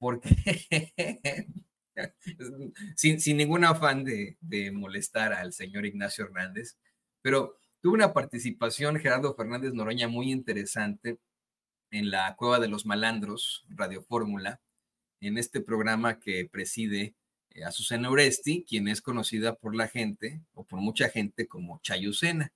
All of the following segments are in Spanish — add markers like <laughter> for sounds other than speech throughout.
porque <laughs> sin, ningún afán de, de, molestar al señor Ignacio Hernández, pero tuvo una participación Gerardo Fernández Noroña muy interesante en la Cueva de los Malandros, Radio Fórmula, en este programa que preside eh, Azucena Oresti, quien es conocida por la gente o por mucha gente como Chayucena,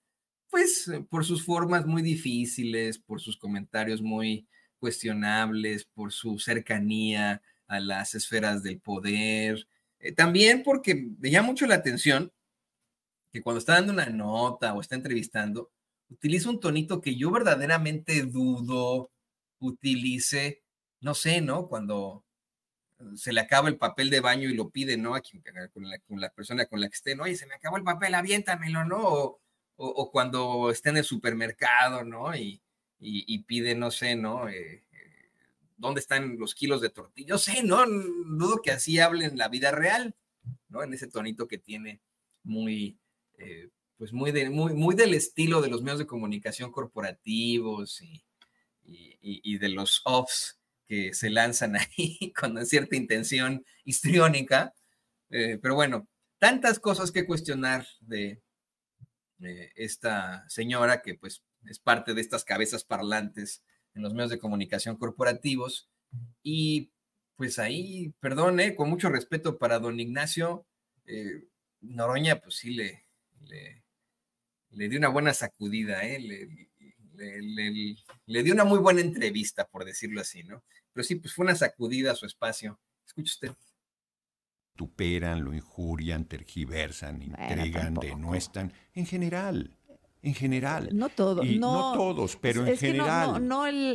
pues eh, por sus formas muy difíciles, por sus comentarios muy cuestionables por su cercanía a las esferas del poder. Eh, también porque me llama mucho la atención que cuando está dando una nota o está entrevistando, utiliza un tonito que yo verdaderamente dudo utilice, no sé, ¿no? Cuando se le acaba el papel de baño y lo pide, ¿no? A quien, eh, con, la, con, la, persona con la que esté, ¿no? Oye, se me acabó el papel, aviéntamelo, ¿no? O, o cuando está en el supermercado, ¿no? Y, y, pide, no sé, ¿no? Eh, eh, ¿Dónde están los kilos de tortilla? Yo sé, ¿no? Dudo que así hable en la vida real, ¿no? En ese tonito que tiene muy, eh, pues muy, muy, muy del estilo de los medios de comunicación corporativos y, de los offs que se lanzan <laughs> ahí con cierta intención histriónica. pero bueno, tantas cosas que cuestionar de esta señora que pues es parte de estas cabezas parlantes en los medios de comunicación corporativos. Y pues ahí, perdón, ¿eh? con mucho respeto para don Ignacio, eh, Noroña, pues sí le, le, dio una buena sacudida, ¿eh? le, dio una muy buena entrevista, por decirlo así, ¿no? Pero sí, pues fue una sacudida a su espacio. Escuche usted. Tuperan, lo injurian, tergiversan, entregan, denuestan, en general en general. No todos, no, todos, pero en general. No, no,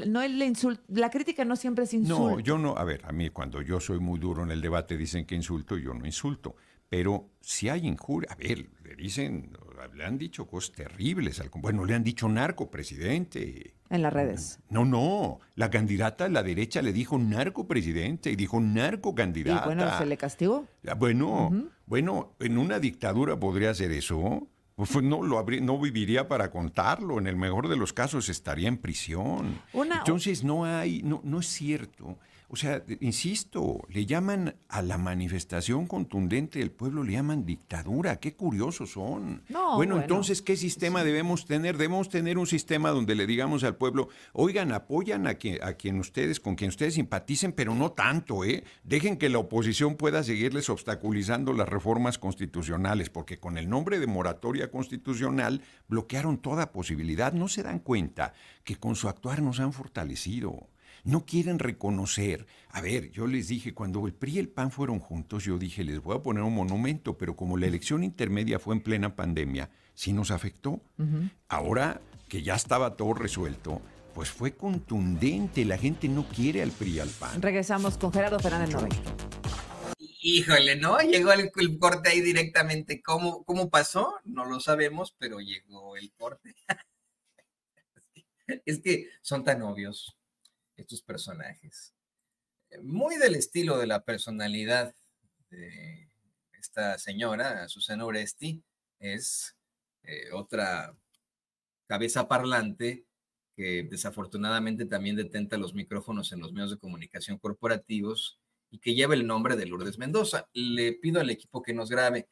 no, el, no la crítica no siempre es insulto. No, yo no, a ver, a mí cuando yo soy muy duro en el debate dicen que insulto, yo no insulto. Pero si hay injuria, a ver, le dicen, le han dicho cosas terribles al bueno, le han dicho narco presidente. En las redes. No, no. La candidata de la derecha le dijo narco presidente y dijo narco candidata. Y bueno, se le castigó. Bueno, bueno, en una dictadura podría ser eso. Pues, no, lo no viviría para contarlo. En el mejor de los casos estaría en prisión. Entonces no hay, no, no es cierto o sea, insisto, le llaman a la manifestación contundente del pueblo, le llaman dictadura. Qué curiosos son. No, bueno, entonces, ¿qué sistema debemos tener? Debemos tener un sistema donde le digamos al pueblo, oigan, apoyan a quien, a quien ustedes, con quien ustedes simpaticen, pero no tanto, ¿eh? Dejen que la oposición pueda seguirles obstaculizando las reformas constitucionales, porque con el nombre de moratoria constitucional bloquearon toda posibilidad. No se dan cuenta que con su actuar nos han fortalecido no quieren reconocer. A ver, yo les dije, cuando el PRI y el PAN fueron juntos, yo dije, les voy a poner un monumento, pero como la elección intermedia fue en plena pandemia, sí nos afectó. Ahora que ya estaba todo resuelto, pues fue contundente. La gente no quiere al PRI y al PAN. Regresamos con Gerardo Fernández Híjole, ¿no? Llegó el, corte ahí directamente. ¿Cómo, ¿Cómo pasó? No lo sabemos, pero llegó el corte. <laughs> es que son tan obvios estos personajes. Eh, muy del estilo de la personalidad de esta señora, Susana Oresti, es eh, otra cabeza parlante que desafortunadamente también detenta los micrófonos en los medios de comunicación corporativos y que lleva el nombre de Lourdes Mendoza. Le pido al equipo que nos grabe.